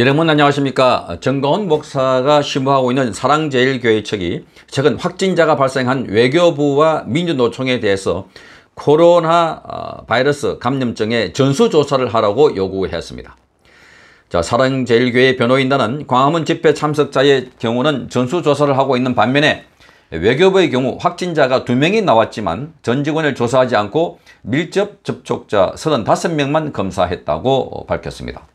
여러분 안녕하십니까 정건원 목사가 심부하고 있는 사랑제일교회 측이 최근 확진자가 발생한 외교부와 민주노총에 대해서 코로나 어, 바이러스 감염증의 전수조사를 하라고 요구했습니다. 자, 사랑제일교회 변호인단은 광화문 집회 참석자의 경우는 전수조사를 하고 있는 반면에 외교부의 경우 확진자가 두명이 나왔지만 전 직원을 조사하지 않고 밀접 접촉자 35명만 검사했다고 밝혔습니다.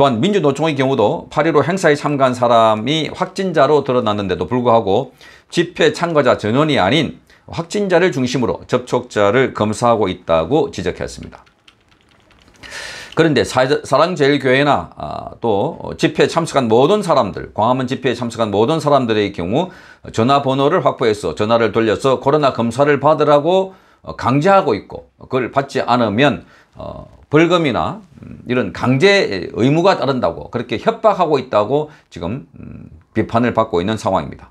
또한 민주노총의 경우도 8.15 행사에 참가한 사람이 확진자로 드러났는데도 불구하고 집회 참가자 전원이 아닌 확진자를 중심으로 접촉자를 검사하고 있다고 지적했습니다. 그런데 사랑제일교회나 아, 또 집회에 참석한 모든 사람들, 광화문 집회에 참석한 모든 사람들의 경우 전화번호를 확보해서 전화를 돌려서 코로나 검사를 받으라고 강제하고 있고 그걸 받지 않으면 어, 벌금이나 음, 이런 강제 의무가 따른다고 그렇게 협박하고 있다고 지금 음, 비판을 받고 있는 상황입니다.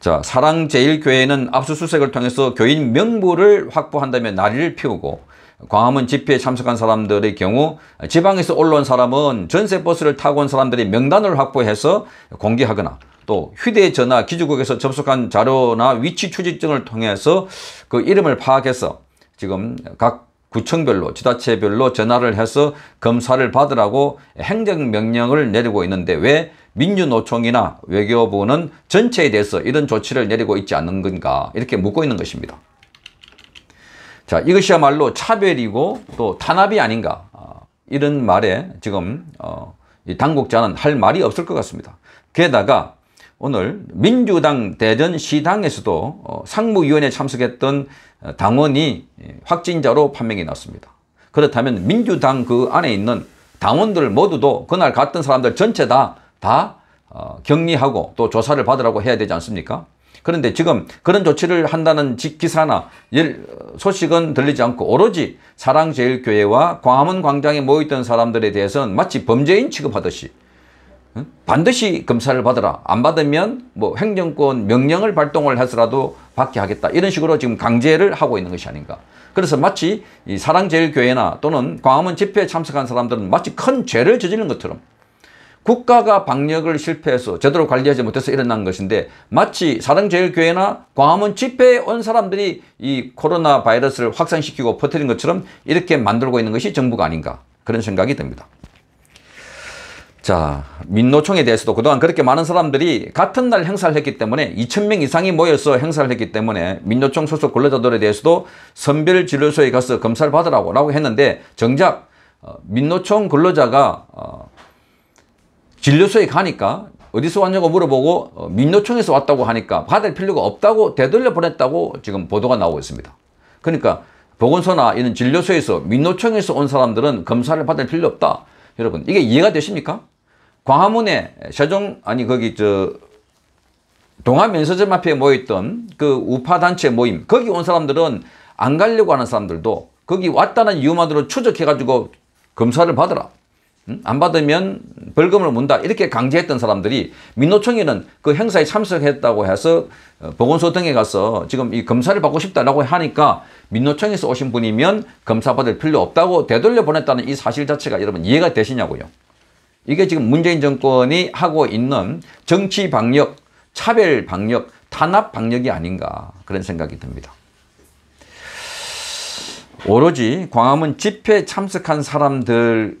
자, 사랑제일교회는 압수수색을 통해서 교인 명부를 확보한다며 난리를 피우고 광화문 집회에 참석한 사람들의 경우 지방에서 올라온 사람은 전세버스를 타고 온 사람들이 명단을 확보해서 공개하거나 또 휴대전화 기지국에서 접속한 자료나 위치 추지증을 통해서 그 이름을 파악해서 지금 각 구청별로 지자체별로 전화를 해서 검사를 받으라고 행정명령을 내리고 있는데 왜 민주노총이나 외교부는 전체에 대해서 이런 조치를 내리고 있지 않는 건가 이렇게 묻고 있는 것입니다. 자 이것이야말로 차별이고 또 탄압이 아닌가 아, 이런 말에 지금 어, 당국자는 할 말이 없을 것 같습니다. 게다가 오늘 민주당 대전 시당에서도 어, 상무위원회에 참석했던 어, 당원이 예, 확진자로 판명이 났습니다. 그렇다면 민주당 그 안에 있는 당원들 모두도 그날 갔던 사람들 전체 다, 다 어, 격리하고 또 조사를 받으라고 해야 되지 않습니까? 그런데 지금 그런 조치를 한다는 기사나 소식은 들리지 않고 오로지 사랑제일교회와 광화문 광장에 모였던 사람들에 대해서는 마치 범죄인 취급하듯이 반드시 검사를 받아라. 안 받으면 뭐 행정권 명령을 발동을 해서라도 받게 하겠다. 이런 식으로 지금 강제를 하고 있는 것이 아닌가. 그래서 마치 이 사랑제일교회나 또는 광화문 집회에 참석한 사람들은 마치 큰 죄를 저지른 것처럼 국가가 방역을 실패해서 제대로 관리하지 못해서 일어난 것인데 마치 사랑제일교회나 광화문 집회에 온 사람들이 이 코로나 바이러스를 확산시키고 퍼뜨린 것처럼 이렇게 만들고 있는 것이 정부가 아닌가 그런 생각이 듭니다. 자 민노총에 대해서도 그동안 그렇게 많은 사람들이 같은 날 행사를 했기 때문에 2천명 이상이 모여서 행사를 했기 때문에 민노총 소속 근로자들에 대해서도 선별진료소에 가서 검사를 받으라고 라고 했는데 정작 어, 민노총 근로자가 어, 진료소에 가니까 어디서 왔냐고 물어보고 어, 민노총에서 왔다고 하니까 받을 필요가 없다고 되돌려 보냈다고 지금 보도가 나오고 있습니다. 그러니까 보건소나 이런 진료소에서 민노총에서 온 사람들은 검사를 받을 필요 없다. 여러분 이게 이해가 되십니까? 광화문에 세종 아니 거기 저 동아면서점 앞에 모였던 그 우파단체 모임 거기 온 사람들은 안 가려고 하는 사람들도 거기 왔다는 이유만으로 추적해가지고 검사를 받으라 음? 안 받으면 벌금을 문다 이렇게 강제했던 사람들이 민노총에는 그 행사에 참석했다고 해서 어, 보건소 등에 가서 지금 이 검사를 받고 싶다라고 하니까 민노총에서 오신 분이면 검사 받을 필요 없다고 되돌려 보냈다는 이 사실 자체가 여러분 이해가 되시냐고요. 이게 지금 문재인 정권이 하고 있는 정치 방역, 차별 방역, 탄압 방역이 아닌가 그런 생각이 듭니다. 오로지 광화문 집회 참석한 사람들이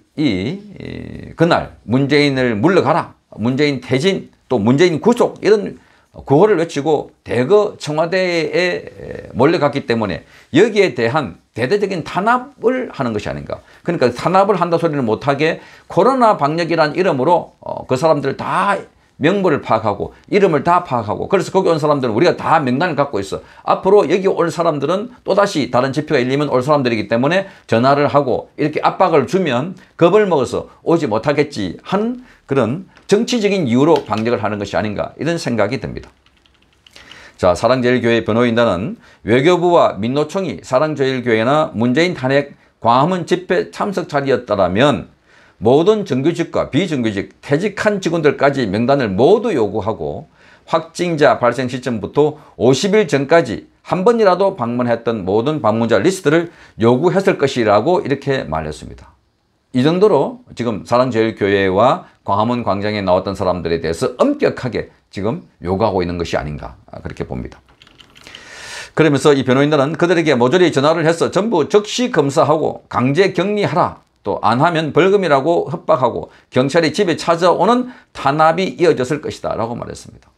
그날 문재인을 물러가라, 문재인 대진, 또 문재인 구속 이런 구호를 외치고 대거 청와대에 몰려갔기 때문에 여기에 대한 대대적인 탄압을 하는 것이 아닌가. 그러니까 탄압을 한다 소리는 못하게 코로나 방역이란 이름으로 어, 그 사람들 다 명부를 파악하고 이름을 다 파악하고 그래서 거기 온 사람들은 우리가 다 명단을 갖고 있어 앞으로 여기 올 사람들은 또다시 다른 지표가 열리면올 사람들이기 때문에 전화를 하고 이렇게 압박을 주면 겁을 먹어서 오지 못하겠지 하는 그런 정치적인 이유로 방역을 하는 것이 아닌가 이런 생각이 듭니다. 자, 사랑제일교회 변호인단은 외교부와 민노총이 사랑제일교회나 문재인 탄핵 광화문 집회 참석 자리였다면 모든 정규직과 비정규직, 퇴직한 직원들까지 명단을 모두 요구하고 확진자 발생 시점부터 50일 전까지 한 번이라도 방문했던 모든 방문자 리스트를 요구했을 것이라고 이렇게 말했습니다. 이 정도로 지금 사랑제일교회와 광화문 광장에 나왔던 사람들에 대해서 엄격하게 지금 요구하고 있는 것이 아닌가 아, 그렇게 봅니다. 그러면서 이 변호인들은 그들에게 모조리 전화를 해서 전부 즉시 검사하고 강제 격리하라 또 안 하면 벌금이라고 협박하고 경찰이 집에 찾아오는 탄압이 이어졌을 것이다 라고 말했습니다.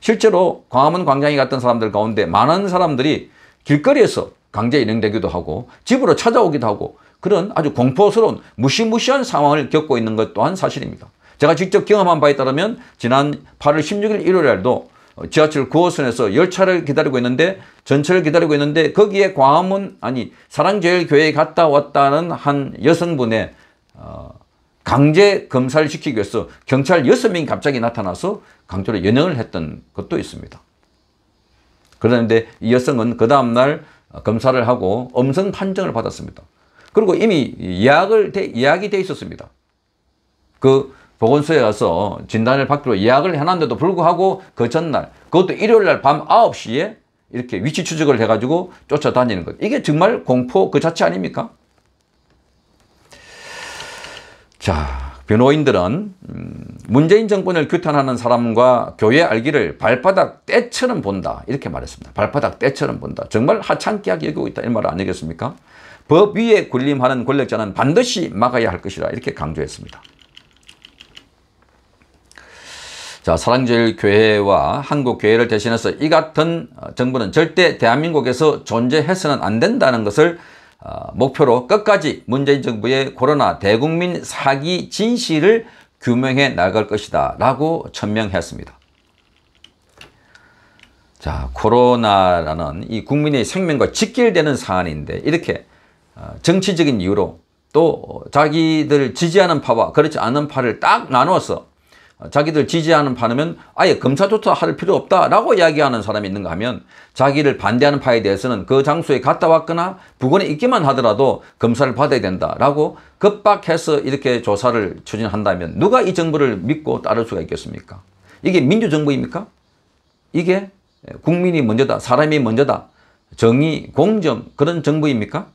실제로 광화문 광장에 갔던 사람들 가운데 많은 사람들이 길거리에서 강제 인행되기도 하고 집으로 찾아오기도 하고 그런 아주 공포스러운 무시무시한 상황을 겪고 있는 것 또한 사실입니다. 제가 직접 경험한 바에 따르면 지난 8월 16일 일요일날도 지하철 9호선에서 열차를 기다리고 있는데 전철을 기다리고 있는데 거기에 광화문 아니 사랑제일교회에 갔다 왔다는 한 여성분의 어, 강제 검사를 시키기 위해서 경찰 6명이 갑자기 나타나서 강제로 연행을 했던 것도 있습니다. 그런데 이 여성은 그 다음날 검사를 하고 엄선 판정을 받았습니다. 그리고 이미 예약을 돼, 예약이 돼 있었습니다. 그 보건소에 가서 진단을 받기로 예약을 해놨는데도 불구하고 그 전날 그것도 일요일 날밤 9시에 이렇게 위치 추적을 해가지고 쫓아다니는 것. 이게 정말 공포 그 자체 아닙니까? 자, 변호인들은 음, 문재인 정권을 규탄하는 사람과 교회 알기를 발바닥 때처럼 본다. 이렇게 말했습니다. 발바닥 때처럼 본다. 정말 하찮게 하게 여기고 있다. 이말 아니겠습니까? 법 위에 군림하는 권력자는 반드시 막아야 할 것이라 이렇게 강조했습니다. 자, 사랑제일교회와 한국교회를 대신해서 이 같은 어, 정부는 절대 대한민국에서 존재해서는 안 된다는 것을 어, 목표로 끝까지 문재인 정부의 코로나 대국민 사기 진실을 규명해 나갈 것이다 라고 천명했습니다. 자, 코로나라는 이 국민의 생명과 직결되는 사안인데 이렇게 아, 정치적인 이유로 또 자기들 지지하는 파와 그렇지 않은 파를 딱 나누어서 자기들 지지하는 파면 아예 검사조차 할 필요 없다라고 이야기하는 사람이 있는가 하면 자기를 반대하는 파에 대해서는 그 장소에 갔다 왔거나 부근에 있기만 하더라도 검사를 받아야 된다라고 급박해서 이렇게 조사를 추진한다면 누가 이 정부를 믿고 따를 수가 있겠습니까? 이게 민주정부입니까? 이게 국민이 먼저다, 사람이 먼저다, 정의, 공정 그런 정부입니까?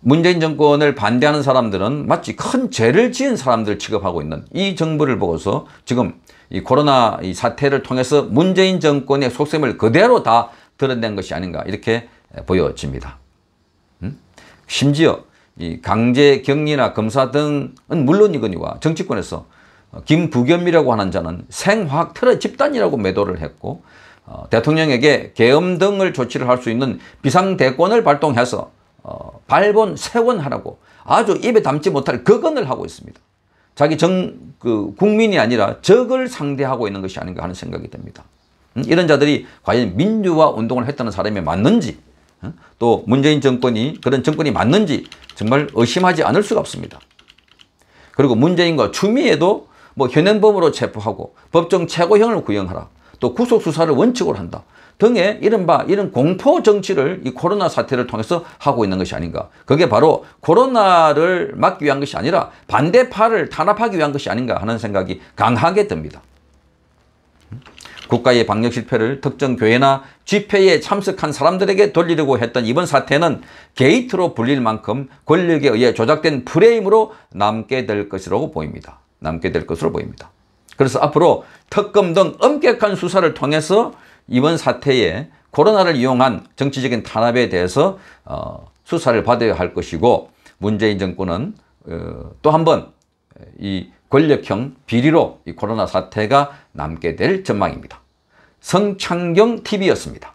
문재인 정권을 반대하는 사람들은 마치 큰 죄를 지은 사람들 취급하고 있는 이 정부를 보고서 지금 이 코로나 사태를 통해서 문재인 정권의 속셈을 그대로 다 드러낸 것이 아닌가 이렇게 보여집니다. 음? 심지어 이 강제 격리나 검사 등은 물론이거니와 정치권에서 김부겸이라고 하는 자는 생화학 테러 집단이라고 매도를 했고 어, 대통령에게 계엄 등을 조치를 할 수 있는 비상대권을 발동해서 어, 발본 세원하라고 아주 입에 담지 못할 거건을 하고 있습니다. 자기 정, 그 국민이 아니라 적을 상대하고 있는 것이 아닌가 하는 생각이 듭니다. 음, 이런 자들이 과연 민주화 운동을 했다는 사람이 맞는지 어, 또 문재인 정권이 그런 정권이 맞는지 정말 의심하지 않을 수가 없습니다. 그리고 문재인과 추미애도 뭐 현행범으로 체포하고 법정 최고형을 구형하라. 또 구속수사를 원칙으로 한다 등의 이른바 이런 공포 정치를 이 코로나 사태를 통해서 하고 있는 것이 아닌가. 그게 바로 코로나를 막기 위한 것이 아니라 반대파를 탄압하기 위한 것이 아닌가 하는 생각이 강하게 듭니다. 국가의 방역 실패를 특정 교회나 집회에 참석한 사람들에게 돌리려고 했던 이번 사태는 게이트로 불릴 만큼 권력에 의해 조작된 프레임으로 남게 될 것이라고 보입니다. 남게 될 것으로 보입니다. 그래서 앞으로 특검 등 엄격한 수사를 통해서 이번 사태에 코로나를 이용한 정치적인 탄압에 대해서 어, 수사를 받아야 할 것이고 문재인 정권은 어, 또한 번 이 권력형 비리로 이 코로나 사태가 남게 될 전망입니다. 성창경TV였습니다.